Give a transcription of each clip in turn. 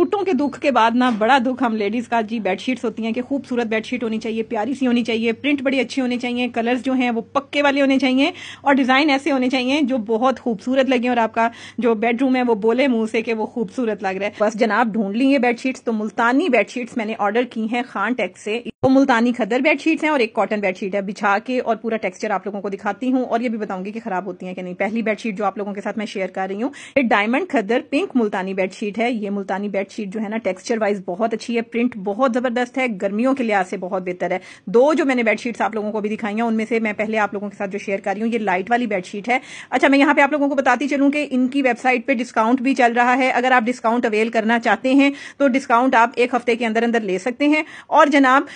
सूटों के दुख के बाद ना बड़ा दुख हम लेडीज का जी बेडशीट्स होती हैं कि खूबसूरत बेडशीट होनी चाहिए प्यारी सी होनी चाहिए प्रिंट बड़ी अच्छी होनी चाहिए कलर्स जो हैं वो पक्के वाले होने चाहिए और डिजाइन ऐसे होने चाहिए जो बहुत खूबसूरत लगे और आपका जो बेडरूम है वो बोले मुंह से कि वो खूबसूरत लग रहा है बस जनाब ढूंढ ली है बेडशीट्स तो मुल्तानी बेडशीट्स मैंने ऑर्डर की हैं खान टेक्स से वो मुल्तानी खदर बेडशीट्स हैं और एक कॉटन बेडशीट है बिछा के और पूरा टेक्सचर आप लोगों को दिखाती हूँ और ये भी बताऊंगी कि खराब होती है कि नहीं पहली बेडशीट जो आप लोगों के साथ मैं शेयर कर रही हूँ ये डायमंड खदर पिंक मुल्तानी बेडशीट है ये मुल्तानी बेड बेडशीट जो है ना टेक्सचर वाइज बहुत अच्छी है प्रिंट बहुत ज़बरदस्त है गर्मियों के लिहाज से बहुत बेहतर है दो जो मैंने बेडशीट्स आप लोगों को भी दिखाई हैं उनमें से मैं पहले आप लोगों के साथ जो शेयर कर रही हूँ ये लाइट वाली बेडशीट है अच्छा मैं यहाँ पे आप लोगों को बताती चलूँ कि इनकी वेबसाइट पर डिस्काउंट भी चल रहा है अगर आप डिस्काउंट अवेल करना चाहते हैं तो डिस्काउंट आप एक हफ्ते के अंदर अंदर ले सकते हैं और जनाब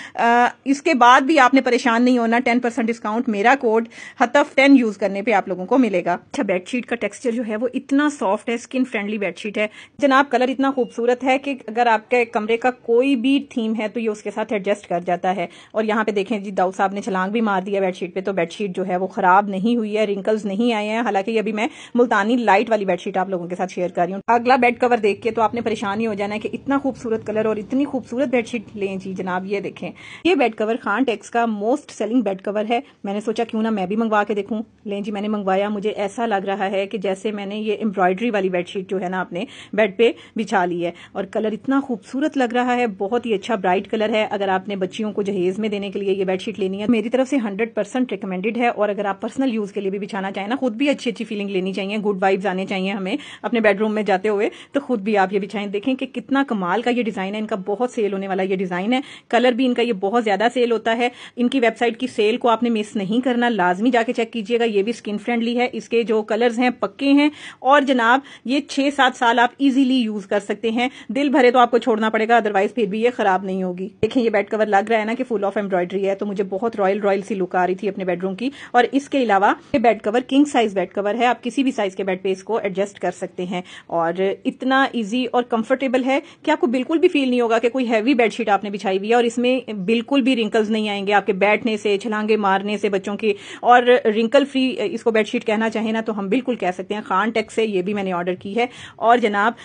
इसके बाद भी आपने परेशान नहीं होना टेन परसेंट डिस्काउंट मेरा कोड हतफ टेन यूज करने पर आप लोगों को मिलेगा अच्छा बेडशीट का टेक्सचर जो है वो इतना सॉफ्ट है स्किन फ्रेंडली बेडशीट है जनाब कलर इतना खूबसूरत है कि अगर आपके कमरे का कोई भी थीम है तो ये उसके साथ एडजस्ट कर जाता है और यहाँ पे देखें जी दाऊ साहब ने छलांग भी मार दिया बेडशीट पे तो बेडशीट जो है वो खराब नहीं हुई है रिंकल्स नहीं आए हैं हालांकि अभी मैं मुल्तानी लाइट वाली बेडशीट आप लोगों के साथ शेयर कर रही हूँ अगला बेड कवर देख के तो आपने परेशान ही हो जाना है कि इतना खूबसूरत कलर और इतनी खूबसूरत बेडशीट लें जी जनाब ये देखें ये बेड कवर खान टेक्स का मोस्ट सेलिंग बेड कवर है मैंने सोचा क्यों ना मैं भी मंगवा के देखूँ लें जी मैंने मंगवाया मुझे ऐसा लग रहा है कि जैसे मैंने ये एम्ब्रॉयडरी वाली बेडशीट जो है ना आपने बेड पे बिछा ली है और कलर इतना खूबसूरत लग रहा है बहुत ही अच्छा ब्राइट कलर है अगर आपने बच्चियों को जहेज में देने के लिए ये बेडशीट लेनी है तो मेरी तरफ से हंड्रेड परसेंट रिकमेंडेड है और अगर आप पर्सनल यूज के लिए भी बिछाना चाहें ना खुद भी अच्छी अच्छी फीलिंग लेनी चाहिए गुड वाइब्स आने चाहिए हमें अपने बेडरूम में जाते हुए तो खुद भी आप ये बिछाएं देखें कि कितना कमाल का ये डिजाइन है इनका बहुत सेल होने वाला ये डिजाइन है कलर भी इनका ये बहुत ज्यादा सेल होता है इनकी वेबसाइट की सेल को आपने मिस नहीं करना लाजमी जाके चेक कीजिएगा ये भी स्किन फ्रेंडली है इसके जो कलर्स हैं पक्के हैं और जनाब ये छह सात साल आप इजीली यूज कर सकते हैं दिल भरे तो आपको छोड़ना पड़ेगा अदरवाइज फिर भी ये खराब नहीं होगी देखें ये बेड कवर लग रहा है ना कि फुल ऑफ एम्ब्रॉयडरी है तो मुझे बहुत रॉयल रॉयल सी लुक आ रही थी अपने बेडरूम की और इसके अलावा ये bed cover king size bed cover है आप किसी भी साइज के बेड पे इसको एडजस्ट कर सकते हैं और इतना ईजी और कंफर्टेबल है कि आपको बिल्कुल भी फील नहीं होगा कि कोई हैवी बेडशीट आपने बिछाई हुई है और इसमें बिल्कुल भी रिंकल्स नहीं आएंगे आपके बैठने से छलांगे मारने से बच्चों की और रिंकल फ्री इसको बेडशीट कहना चाहे ना तो हम बिल्कुल कह सकते हैं खान टेक से ये भी मैंने ऑर्डर की है और जनाब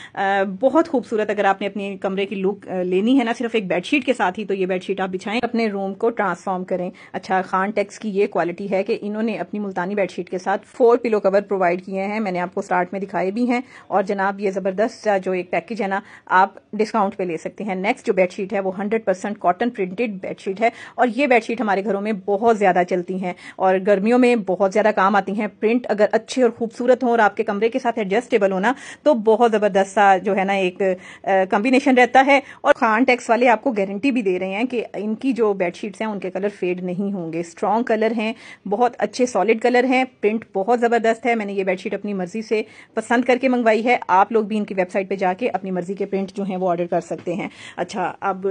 बहुत खूबसूरत साथ अगर आपने अपने कमरे की लुक लेनी है ना सिर्फ एक बेडशीट के साथ ही तो ये बेडशीट आप बिछाएं अपने रूम को ट्रांसफॉर्म करें अच्छा खान टेक्स की ये क्वालिटी है कि इन्होंने अपनी मुल्तानी बेडशीट के साथ फोर पिलो कवर प्रोवाइड किए हैं मैंने आपको स्टार्ट में दिखाए भी हैं और जनाब ये ज़बरदस्त जो एक पैकेज है ना आप डिस्काउंट पे ले सकते हैं नेक्स्ट जो बेडशीट है वो hundred percent cotton printed bedsheet है और ये बेडशीट हमारे घरों में बहुत ज़्यादा चलती है और गर्मियों में बहुत ज़्यादा काम आती हैं प्रिंट अगर अच्छे और खूबसूरत हो और आपके कमरे के साथ एडजस्टेबल होना तो बहुत ज़बरदस्त सा जो है ना एक कॉम्बिनेशन रहता है और खान टैक्स वाले आपको गारंटी भी दे रहे हैं कि इनकी जो बेडशीट्स हैं उनके कलर फेड नहीं होंगे स्ट्रॉन्ग कलर हैं बहुत अच्छे सॉलिड कलर हैं प्रिंट बहुत ज़बरदस्त है मैंने ये बेडशीट अपनी मर्जी से पसंद करके मंगवाई है आप लोग भी इनकी वेबसाइट पर जाके अपनी मर्जी के प्रिंट जो हैं वो ऑर्डर कर सकते हैं अच्छा अब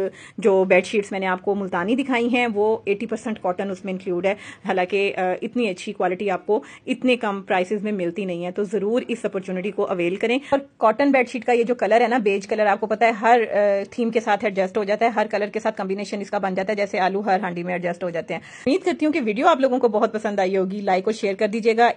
जो बेडशीट्स मैंने आपको मुल्तानी दिखाई हैं वो एटी कॉटन उसमें इंक्लूड है हालांकि इतनी अच्छी क्वालिटी आपको इतने कम प्राइसिस में मिलती नहीं है तो ज़रूर इस अपॉर्चुनिटी को अवेल करें और कॉटन बेडशीट का ये जो कलर है ना बेज कलर आपको पता है हर थीम के साथ एडजस्ट हो जाता है हर कलर के साथ कॉम्बिनेशन इसका बन जाता है जैसे आलू हर हांडी में एडजस्ट हो जाते हैं उम्मीद करती हूँ कि वीडियो आप लोगों को बहुत पसंद आई होगी लाइक और शेयर कर दीजिएगा